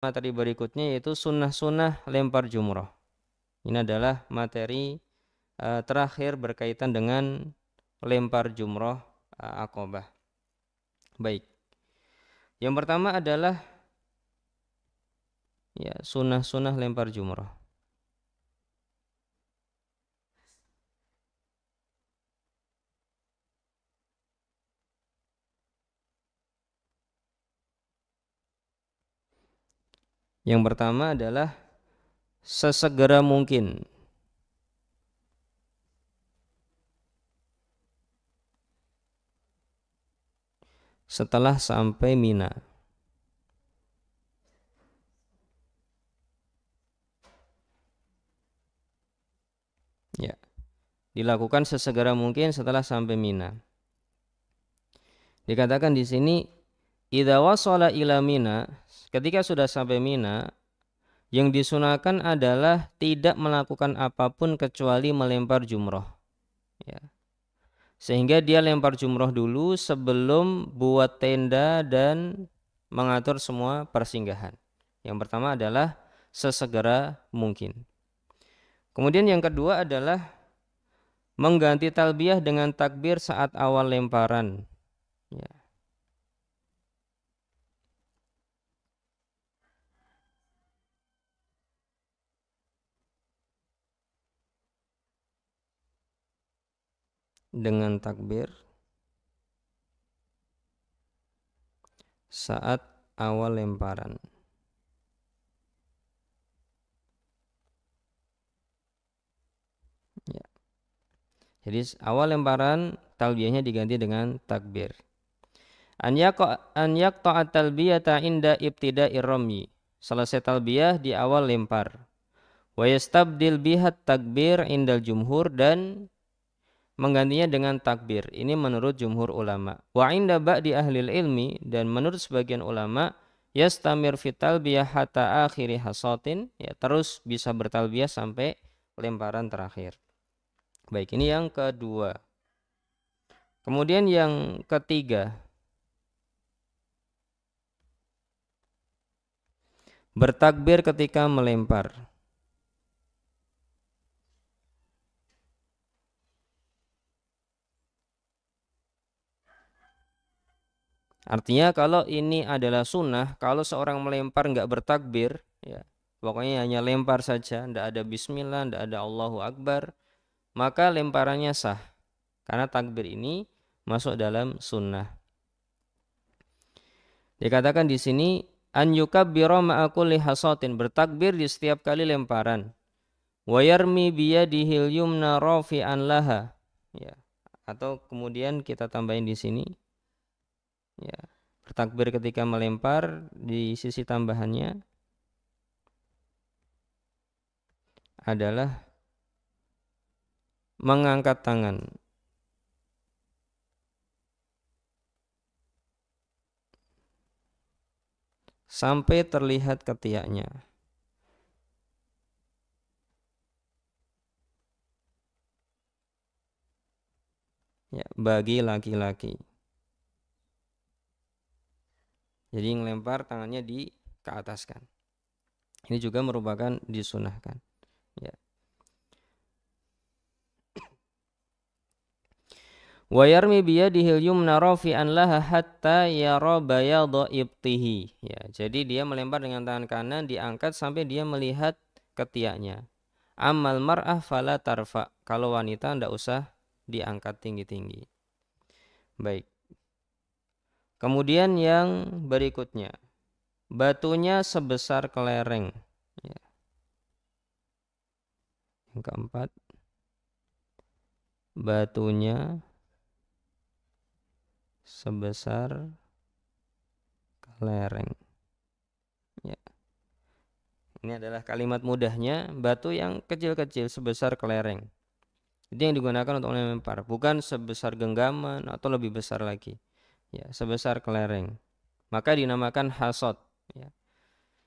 materi berikutnya yaitu sunnah-sunnah lempar jumroh. Ini adalah materi uh, terakhir berkaitan dengan lempar jumroh uh, akobah. Baik. Yang pertama adalah ya sunnah-sunnah lempar jumroh. Yang pertama adalah sesegera mungkin. Setelah sampai Mina. Ya. Dilakukan sesegera mungkin setelah sampai Mina. Dikatakan di sini idza wasala ila Mina ketika sudah sampai Mina, yang disunahkan adalah tidak melakukan apapun kecuali melempar jumroh. Ya. Sehingga dia lempar jumroh dulu sebelum buat tenda dan mengatur semua persinggahan. Yang pertama adalah sesegera mungkin. Kemudian yang kedua adalah mengganti talbiyah dengan takbir saat awal lemparan. Ya. dengan takbir saat awal lemparan. Ya. Jadi awal lemparan talbiyahnya diganti dengan takbir. An yak ta'at talbiyata inda ibtida'ir ramyi. Selesai talbiyah di awal lempar. Wa yastabdil bihat takbir indal jumhur dan menggantinya dengan takbir. Ini menurut jumhur ulama. Wa inda ba'di ahli ilmi dan menurut sebagian ulama yastamir vital talbiyah hatta akhiri hasatin ya terus bisa bertalbiyah sampai lemparan terakhir. Baik, ini yang kedua. Kemudian yang ketiga bertakbir ketika melempar. Artinya kalau ini adalah sunnah, kalau seorang melempar nggak bertakbir, ya pokoknya hanya lempar saja, ndak ada Bismillah, ndak ada Allahu Akbar, maka lemparannya sah karena takbir ini masuk dalam sunnah. Dikatakan di sini an yukabbira ma'aku hasotin bertakbir di setiap kali lemparan. Wa yarmi biyadihil yumna rafi'an laha. Ya. Atau kemudian kita tambahin di sini takbir ketika melempar di sisi tambahannya adalah mengangkat tangan. Sampai terlihat ketiaknya. Ya, bagi laki-laki. Jadi lempar tangannya di ke atas kan. Ini juga merupakan disunahkan. Ya. Wa yarmi biyadihil yumna rafi'an laha hatta yara bayadha ibtihi. Ya, jadi dia melempar dengan tangan kanan diangkat sampai dia melihat ketiaknya. Amal mar'ah fala tarfa. Kalau wanita tidak usah diangkat tinggi-tinggi. Baik. Kemudian yang berikutnya, batunya sebesar kelereng. Ya. Yang keempat, batunya sebesar kelereng. Ya. Ini adalah kalimat mudahnya, batu yang kecil-kecil sebesar kelereng. Itu yang digunakan untuk melempar, bukan sebesar genggaman atau lebih besar lagi ya sebesar kelereng maka dinamakan hasad ya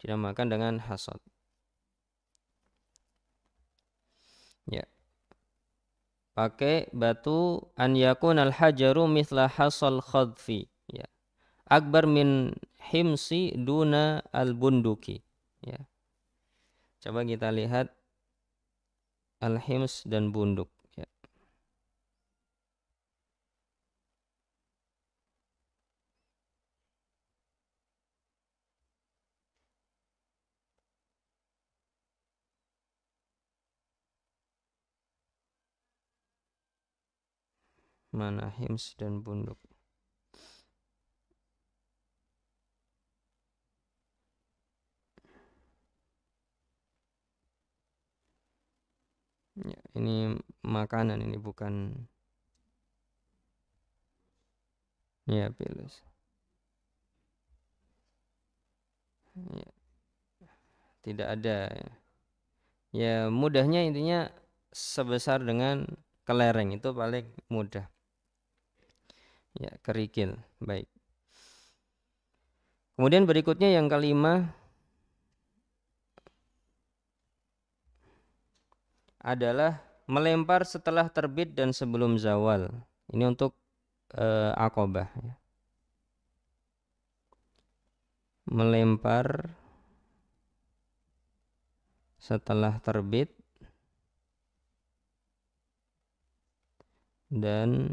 dinamakan dengan hasad ya pakai batu an yakun al hajaru mithla hasal khadfi ya akbar min himsi duna al bunduki ya coba kita lihat al hims dan bunduk mana Hims dan Bunduk. Ya, ini makanan ini bukan ya pilus. Ya. Tidak ada. Ya, ya mudahnya intinya sebesar dengan kelereng itu paling mudah ya kerikil baik kemudian berikutnya yang kelima adalah melempar setelah terbit dan sebelum zawal ini untuk e, eh, akobah ya. melempar setelah terbit dan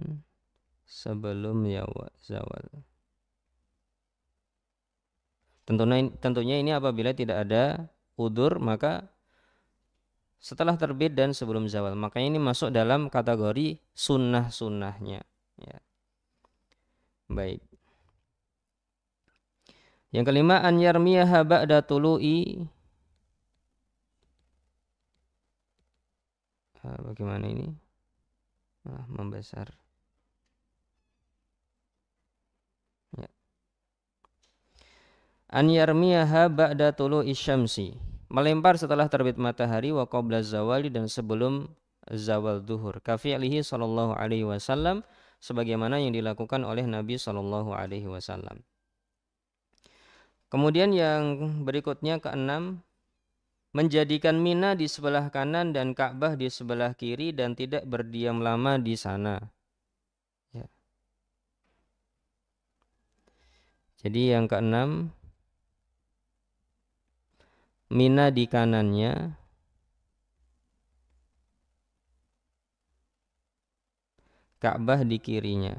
sebelum zawal. Tentunya, tentunya ini apabila tidak ada udur maka setelah terbit dan sebelum zawal. Makanya ini masuk dalam kategori sunnah-sunnahnya. Ya. Baik. Yang kelima an yarmiyaha ba'da tulu'i ah, bagaimana ini? Ah, membesar. an yarmiyaha ba'da tulu isyamsi melempar setelah terbit matahari wa qabla zawali dan sebelum zawal duhur kafi'lihi sallallahu alaihi wasallam sebagaimana yang dilakukan oleh Nabi sallallahu alaihi wasallam kemudian yang berikutnya keenam menjadikan Mina di sebelah kanan dan Ka'bah di sebelah kiri dan tidak berdiam lama di sana. Ya. Jadi yang keenam Mina di kanannya Ka'bah di kirinya.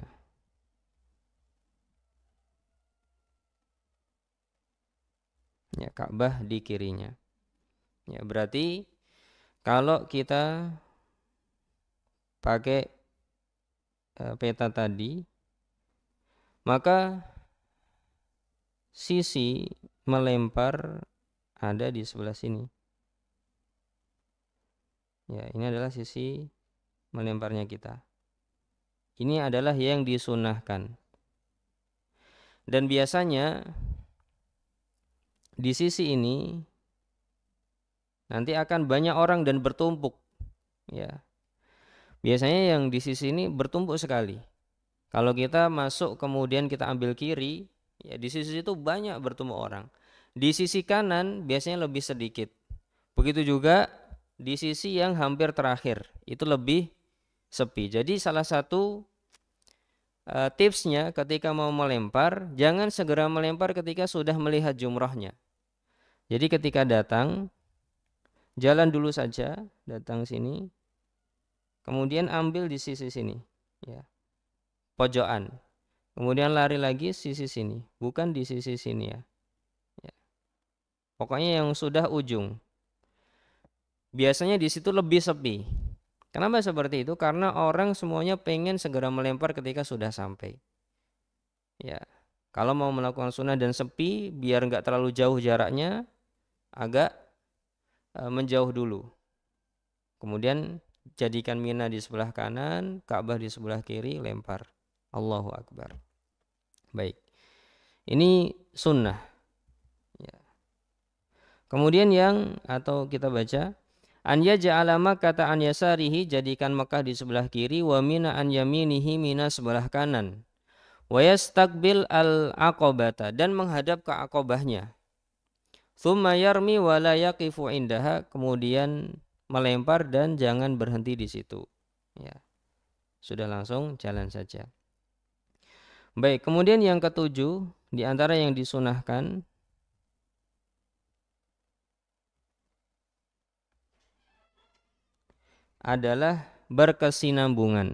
Ya, Ka'bah di kirinya. Ya, berarti kalau kita pakai eh, peta tadi, maka sisi melempar ada di sebelah sini. Ya, ini adalah sisi melemparnya kita. Ini adalah yang disunahkan. Dan biasanya di sisi ini nanti akan banyak orang dan bertumpuk. Ya. Biasanya yang di sisi ini bertumpuk sekali. Kalau kita masuk kemudian kita ambil kiri, ya di sisi itu banyak bertumpuk orang. Di sisi kanan biasanya lebih sedikit. Begitu juga di sisi yang hampir terakhir itu lebih sepi. Jadi salah satu eh, tipsnya ketika mau melempar jangan segera melempar ketika sudah melihat jumrohnya. Jadi ketika datang jalan dulu saja datang sini kemudian ambil di sisi sini ya pojokan kemudian lari lagi sisi sini bukan di sisi sini ya Pokoknya yang sudah ujung. Biasanya di situ lebih sepi. Kenapa seperti itu? Karena orang semuanya pengen segera melempar ketika sudah sampai. Ya, kalau mau melakukan sunnah dan sepi, biar nggak terlalu jauh jaraknya, agak e, menjauh dulu. Kemudian jadikan Mina di sebelah kanan, Ka'bah di sebelah kiri, lempar. Allahu Akbar. Baik. Ini sunnah. Kemudian yang atau kita baca an yaj'ala kata an yasarihi jadikan Mekah di sebelah kiri wa mina an yaminihi mina sebelah kanan. Wa yastaqbil al-aqabata dan menghadap ke akobahnya. Thumma yarmi wa la yaqifu indaha kemudian melempar dan jangan berhenti di situ. Ya. Sudah langsung jalan saja. Baik, kemudian yang ketujuh di antara yang disunahkan adalah berkesinambungan.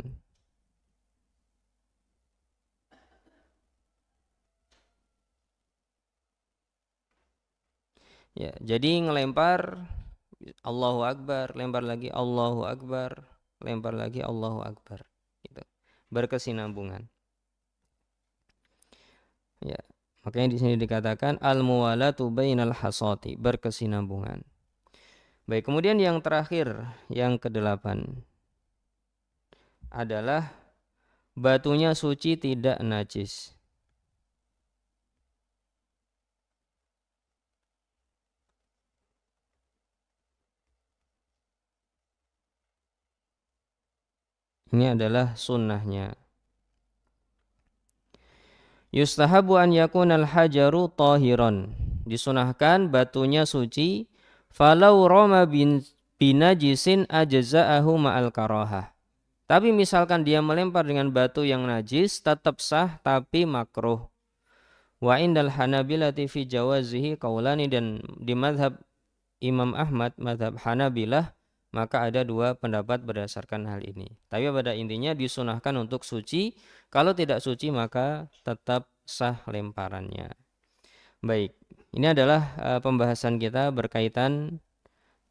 Ya, jadi ngelempar Allahu Akbar, lempar lagi Allahu Akbar, lempar lagi Allahu Akbar. Gitu. Berkesinambungan. Ya, makanya di sini dikatakan al-muwalatu bainal hasati, berkesinambungan. Baik, kemudian yang terakhir, yang kedelapan adalah batunya suci tidak najis. Ini adalah sunnahnya. Yustahabu an yakunal hajaru tahiron. Disunahkan batunya suci falau roma bin binajisin ajza'ahu ma'al karohah. Tapi misalkan dia melempar dengan batu yang najis tetap sah tapi makruh. Wa indal Hanabilati fi jawazihi kaulani dan di madhab Imam Ahmad, madhab Hanabilah, maka ada dua pendapat berdasarkan hal ini. Tapi pada intinya disunahkan untuk suci, kalau tidak suci maka tetap sah lemparannya. Baik, ini adalah uh, pembahasan kita berkaitan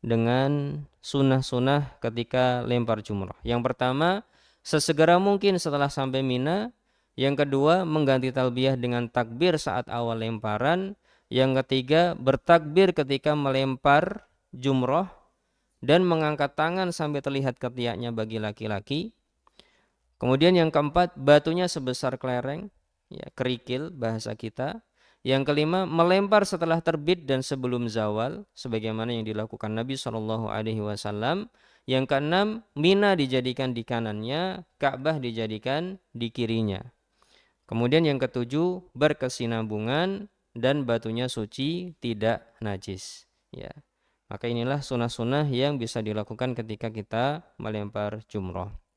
dengan sunnah-sunnah ketika lempar jumroh. Yang pertama, sesegera mungkin setelah sampai Mina. Yang kedua, mengganti talbiyah dengan takbir saat awal lemparan. Yang ketiga, bertakbir ketika melempar jumroh dan mengangkat tangan sampai terlihat ketiaknya bagi laki-laki. Kemudian yang keempat, batunya sebesar kelereng, ya kerikil bahasa kita. Yang kelima, melempar setelah terbit dan sebelum zawal, sebagaimana yang dilakukan Nabi Shallallahu Alaihi Wasallam. Yang keenam, Mina dijadikan di kanannya, Ka'bah dijadikan di kirinya. Kemudian yang ketujuh, berkesinambungan dan batunya suci, tidak najis. Ya, maka inilah sunnah-sunnah yang bisa dilakukan ketika kita melempar jumroh.